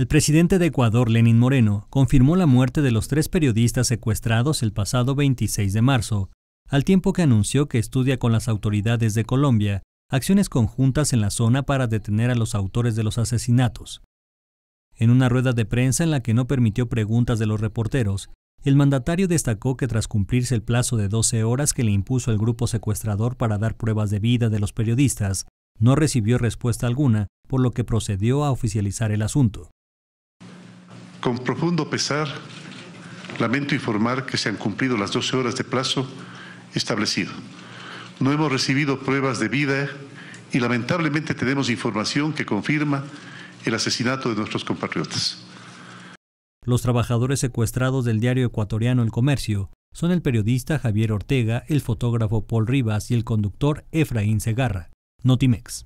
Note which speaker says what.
Speaker 1: El presidente de Ecuador, Lenín Moreno, confirmó la muerte de los tres periodistas secuestrados el pasado 26 de marzo, al tiempo que anunció que estudia con las autoridades de Colombia acciones conjuntas en la zona para detener a los autores de los asesinatos. En una rueda de prensa en la que no permitió preguntas de los reporteros, el mandatario destacó que tras cumplirse el plazo de 12 horas que le impuso el grupo secuestrador para dar pruebas de vida de los periodistas, no recibió respuesta alguna, por lo que procedió a oficializar el asunto.
Speaker 2: Con profundo pesar, lamento informar que se han cumplido las 12 horas de plazo establecido. No hemos recibido pruebas de vida y lamentablemente tenemos información que confirma el asesinato de nuestros compatriotas.
Speaker 1: Los trabajadores secuestrados del diario ecuatoriano El Comercio son el periodista Javier Ortega, el fotógrafo Paul Rivas y el conductor Efraín Segarra. Notimex.